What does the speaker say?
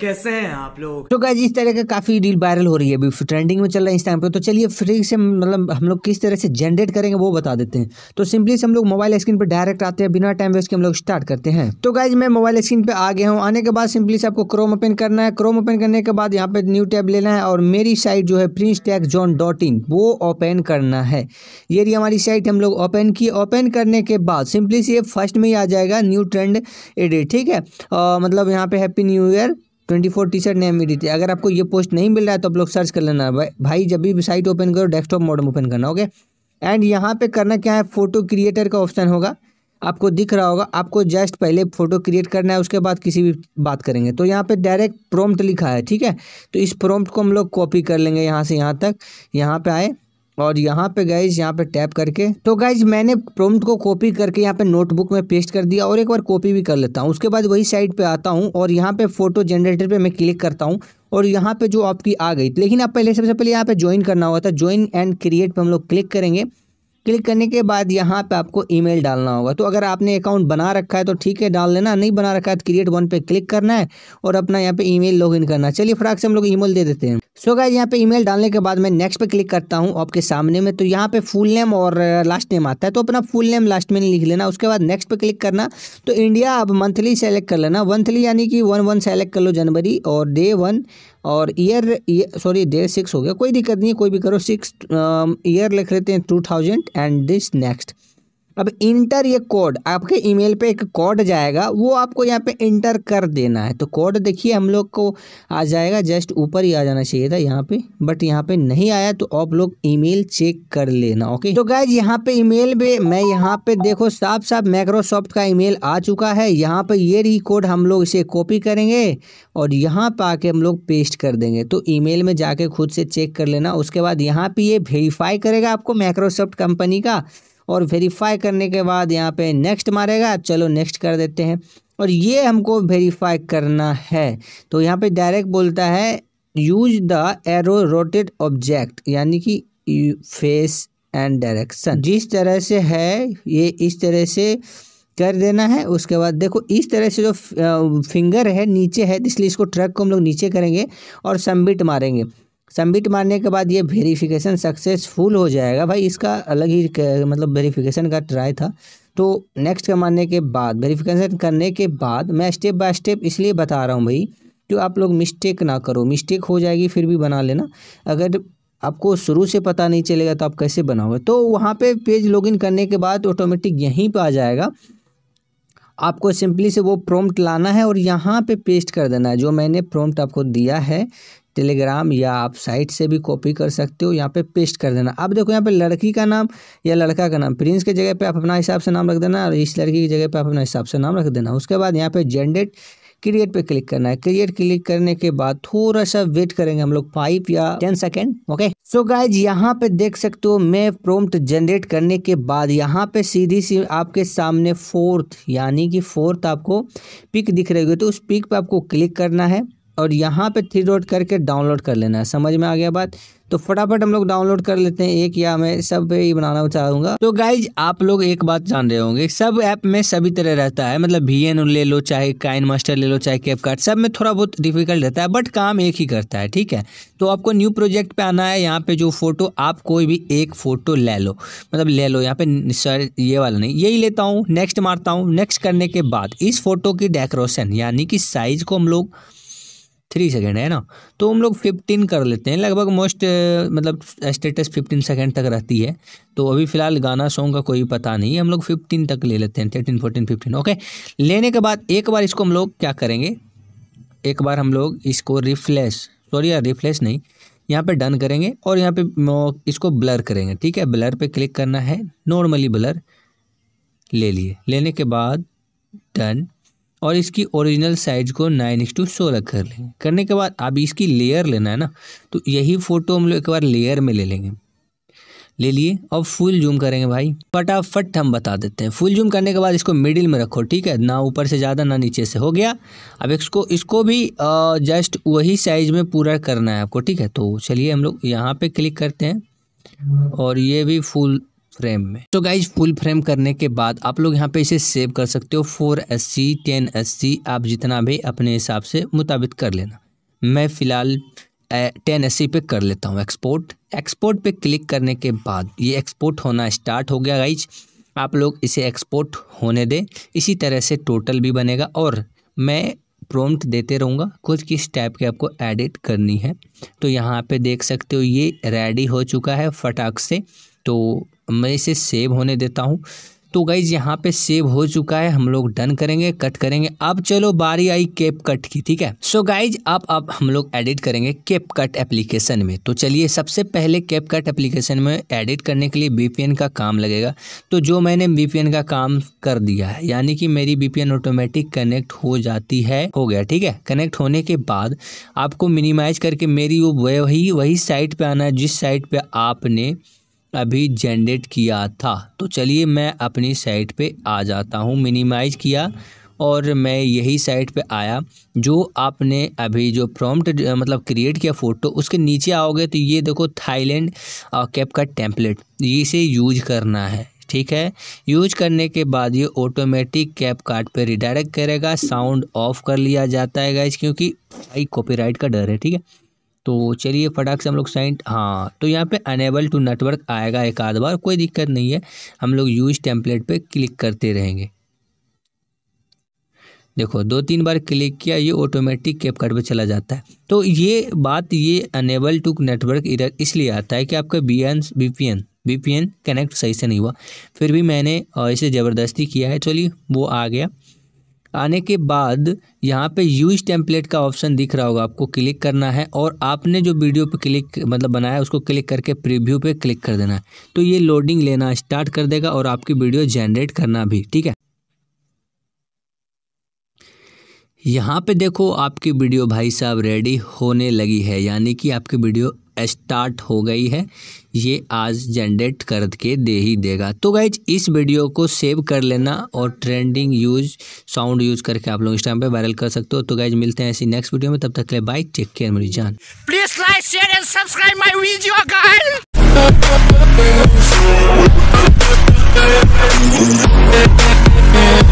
कैसे हैं आप लोग तो गाइज इस तरह का काफी रील वायरल हो रही है अभी ट्रेंडिंग में चल रहा है इंस्टाग्राम पे तो चलिए फ्री से मतलब हम लोग किस तरह से जनरेट करेंगे वो बता देते हैं तो सिंपली से हम लोग मोबाइल स्क्रीन पर डायरेक्ट आते हैं बिना टाइम वेस्ट के हम लोग स्टार्ट करते हैं तो गाइज मैं मोबाइल स्क्रीन पे आ गया हूँ आने के बाद सिंपली से आपको क्रोम ओपन करना है क्रोम ओपन करने के बाद यहाँ पे न्यू टैब लेना है और मेरी साइट जो है prince tag John dot in वो ओपन करना है ये रही हमारी साइट हम लोग ओपन की ओपन करने के बाद सिंपली से ये फर्स्ट में ही आ जाएगा न्यू ट्रेंड एडिट ठीक है आ, मतलब यहाँ पे happy new year twenty four T shirt भी मिली थी अगर आपको ये पोस्ट नहीं मिल रहा है तो आप लोग सर्च कर लेना भाई जब भी साइट ओपन करो डेस्कटॉप मोड ओपन करना ओके एंड यहाँ पे करना क्या है फ़ोटो क्रिएटर का ऑप्शन होगा आपको दिख रहा होगा आपको जस्ट पहले फ़ोटो क्रिएट करना है उसके बाद किसी भी बात करेंगे तो यहाँ पे डायरेक्ट प्रॉम्प्ट लिखा है ठीक है तो इस प्रॉम्प्ट को हम लोग कॉपी कर लेंगे यहाँ से यहाँ तक यहाँ पे आए और यहाँ पे गाइज यहाँ पे टैप करके तो गाइज मैंने प्रोम्प्ट को कॉपी करके यहाँ पे नोटबुक में पेस्ट कर दिया और एक बार कॉपी भी कर लेता हूँ उसके बाद वही साइड पे आता हूँ और यहाँ पे फोटो जनरेटर पे मैं क्लिक करता हूँ और यहाँ पे जो आपकी आ गई लेकिन आप पहले सबसे पहले यहाँ पे ज्वाइन करना होगा था ज्वाइन एंड क्रिएट पर हम लोग क्लिक करेंगे क्लिक करने के बाद यहाँ पे आपको ईमेल डालना होगा तो अगर आपने अकाउंट बना रखा है तो ठीक है डाल लेना नहीं बना रखा है तो क्रिएट वन पे क्लिक करना है और अपना यहाँ पे ईमेल लॉगिन करना चलिए फ़्राक से हम लोग ईमेल दे देते हैं सो गाइज यहाँ पे ईमेल डालने के बाद मैं नेक्स्ट पे क्लिक करता हूँ आपके सामने में तो यहाँ पे फुल नेम और लास्ट uh, नेम आता है तो अपना फुल नेम लास्ट में लिख लेना उसके बाद नेक्स्ट पे क्लिक करना तो इंडिया अब मंथली सेलेक्ट कर लेना मंथली यानी कि वन वन सेलेक्ट कर लो जनवरी और डे वन और ईयर सॉरी डे सिक्स हो गया कोई दिक्कत नहीं कोई भी करो सिक्स ईयर um, लिख लेते हैं two thousand and this next अब इंटर ये कोड आपके ईमेल पे एक कोड जाएगा वो आपको यहाँ पे इंटर कर देना है तो कोड देखिए हम लोग को आ जाएगा जस्ट ऊपर ही आ जाना चाहिए था यहाँ पे बट यहाँ पे नहीं आया तो आप लोग ईमेल चेक कर लेना ओके तो गाइज यहाँ पे ईमेल पे मैं यहाँ पे देखो साफ साफ माइक्रोसॉफ्ट का ईमेल आ चुका है यहाँ पे ये रही कोड हम लोग इसे कॉपी करेंगे और यहाँ पे आके हम लोग पेस्ट कर देंगे तो ईमेल में जाके खुद से चेक कर लेना उसके बाद यहाँ पे ये वेरीफाई करेगा आपको माइक्रोसॉफ्ट कंपनी का और वेरीफाई करने के बाद यहाँ पे नेक्स्ट मारेगा चलो नेक्स्ट कर देते हैं और ये हमको वेरीफाई करना है तो यहाँ पे डायरेक्ट बोलता है use the arrow rotated object यानी कि फेस एंड डायरेक्शन जिस तरह से है ये इस तरह से कर देना है उसके बाद देखो इस तरह से जो फिंगर है नीचे है इसलिए इसको ट्रैक को हम लोग नीचे करेंगे और सबमिट मारेंगे सबमिट मारने के बाद ये वेरीफिकेशन सक्सेसफुल हो जाएगा भाई इसका अलग ही मतलब वेरीफिकेशन का ट्राई था तो नेक्स्ट का मारने के बाद वेरीफिकेशन करने के बाद मैं स्टेप बाय स्टेप इसलिए बता रहा हूँ भाई कि आप लोग मिस्टेक ना करो मिस्टेक हो जाएगी फिर भी बना लेना अगर आपको शुरू से पता नहीं चलेगा तो आप कैसे बनाओगे तो वहाँ पे पेज लॉगिन करने के बाद ऑटोमेटिक यहीं पे आ जाएगा आपको सिंपली से वो प्रॉम्प्ट लाना है और यहाँ पे पेस्ट कर देना है जो मैंने प्रॉम्प्ट आपको दिया है टेलीग्राम या आप साइट से भी कॉपी कर सकते हो यहाँ पे पेस्ट कर देना अब देखो यहाँ पे लड़की का नाम या लड़का का नाम प्रिंस के जगह पे आप अपना हिसाब से नाम रख देना और इस लड़की की जगह पे आप अपना हिसाब से नाम रख देना उसके बाद यहाँ पे जेंडेड क्रिएट पे क्लिक करना है क्रिएट क्लिक करने के बाद थोड़ा सा वेट करेंगे हम लोग फाइव या ten second okay so guys यहाँ पे देख सकते हो मैं प्रोम्प्ट जनरेट करने के बाद यहाँ पे सीधी सी आपके सामने फोर्थ यानी कि फोर्थ आपको पिक दिख रही होगी तो उस पिक पे आपको क्लिक करना है और यहाँ पे थ्री डॉट करके डाउनलोड कर लेना है समझ में आ गया बात तो फटाफट हम लोग डाउनलोड कर लेते हैं एक या मैं सब पे ही बनाना चाहूँगा तो गाइज आप लोग एक बात जान रहे होंगे सब ऐप में सभी तरह रहता है मतलब वी एन ले लो चाहे काइन मास्टर ले लो चाहे कैपकार्ट सब में थोड़ा बहुत डिफिकल्ट रहता है बट काम एक ही करता है ठीक है तो आपको न्यू प्रोजेक्ट पे आना है यहाँ पे जो फोटो आप कोई भी एक फ़ोटो ले लो मतलब ले लो यहाँ पे सर ये वाला नहीं यही लेता हूँ नेक्स्ट मारता हूँ नेक्स्ट करने के बाद इस फोटो की डेकोरेशन यानी कि साइज़ को हम लोग थ्री सेकेंड है ना तो हम लोग फिफ्टीन कर लेते हैं लगभग मोस्ट मतलब स्टेटस फिफ्टीन सेकेंड तक रहती है तो अभी फ़िलहाल गाना सॉन्ग का कोई पता नहीं है हम लोग फिफ्टीन तक ले लेते हैं थर्टीन फोर्टीन फिफ्टीन ओके लेने के बाद एक बार इसको हम लोग क्या करेंगे एक बार हम लोग इसको रिफ्लेश सॉरी यार रिफ्लेश नहीं यहाँ पे डन करेंगे और यहाँ पे इसको ब्लर करेंगे ठीक है ब्लर पे क्लिक करना है नॉर्मली ब्लर ले लिए लेने के बाद डन और इसकी ओरिजिनल साइज़ को नाइन इंस टू सोलह कर लेंगे करने के बाद अभी इसकी लेयर लेना है ना तो यही फ़ोटो हम लोग एक बार लेयर में ले लेंगे ले लिए और फुल जूम करेंगे भाई फटाफट हम बता देते हैं फुल जूम करने के बाद इसको मिडिल में रखो ठीक है ना ऊपर से ज़्यादा ना नीचे से हो गया अब इसको इसको भी जस्ट वही साइज़ में पूरा करना है आपको ठीक है तो चलिए हम लोग यहाँ पर क्लिक करते हैं और ये भी फुल फ्रेम में तो गाइज फुल फ्रेम करने के बाद आप लोग यहाँ पे इसे सेव कर सकते हो four S C ten S C आप जितना भी अपने हिसाब से मुताबिक कर लेना मैं फ़िलहाल टेन एस सी पे कर लेता हूँ एक्सपोर्ट एक्सपोर्ट पे क्लिक करने के बाद ये एक्सपोर्ट होना स्टार्ट हो गया गाइज आप लोग इसे एक्सपोर्ट होने दें इसी तरह से टोटल भी बनेगा और मैं प्रॉम्प्ट देते रहूँगा कुछ किस टाइप के आपको एडिट करनी है तो यहाँ पे देख सकते हो ये रेडी हो चुका है फटाक से तो मैं इसे सेव होने देता हूँ तो गाइज यहाँ पे सेव हो चुका है हम लोग डन करेंगे कट करेंगे अब चलो बारी आई केप कट की ठीक है सो गाइज अब अब हम लोग एडिट करेंगे केप कट एप्लीकेशन में तो चलिए सबसे पहले केप कट एप्लीकेशन में एडिट करने के लिए वीपीएन का काम लगेगा तो जो मैंने वीपीएन का काम कर दिया है यानी कि मेरी वीपीएन ऑटोमेटिक कनेक्ट हो जाती है हो गया ठीक है कनेक्ट होने के बाद आपको मिनिमाइज करके मेरी वो वही वही साइट पर आना है जिस साइट पर आपने अभी जनरेट किया था तो चलिए मैं अपनी साइट पे आ जाता हूँ मिनिमाइज किया और मैं यही साइट पे आया जो आपने अभी जो प्रॉम्प्ट मतलब क्रिएट किया फ़ोटो उसके नीचे आओगे तो ये देखो थाईलैंड कैप का टेम्पलेट ये इसे यूज करना है ठीक है यूज करने के बाद ये ऑटोमेटिक कैप कार्ड पर रिडायरेक्ट करेगा साउंड ऑफ कर लिया जाता है गाइज क्योंकि भाई कॉपीराइट का डर है ठीक है तो चलिए फटाक से हम लोग साइंट हाँ तो यहाँ पे अनेबल टू नेटवर्क आएगा एक आध बार कोई दिक्कत नहीं है हम लोग यूज टेम्पलेट पे क्लिक करते रहेंगे देखो दो तीन बार क्लिक किया ये ऑटोमेटिक कैप कट पर चला जाता है तो ये बात ये अनेबल टू नेटवर्क इधर इसलिए आता है कि आपका B N B P N connect सही से नहीं हुआ फिर भी मैंने इसे ज़बरदस्ती किया है चलिए वो आ गया आने के बाद यहाँ पे यूज टेम्पलेट का ऑप्शन दिख रहा होगा आपको क्लिक करना है और आपने जो वीडियो पे क्लिक मतलब बनाया उसको क्लिक करके प्रीव्यू पे क्लिक कर देना है तो ये लोडिंग लेना स्टार्ट कर देगा और आपकी वीडियो जनरेट करना भी ठीक है यहाँ पे देखो आपकी वीडियो भाई साहब रेडी होने लगी है यानी कि आपकी वीडियो स्टार्ट हो गई है ये आज जनरेट करके दे ही देगा तो गाइज इस वीडियो को सेव कर लेना और ट्रेंडिंग यूज साउंड यूज़ करके आप लोग इंस्टाग्राम पे वायरल कर सकते हो तो गाइज मिलते हैं ऐसी नेक्स्ट वीडियो में तब तक ले बाइक टेक केयर मेरी जान please like share and subscribe my video guys Yeah.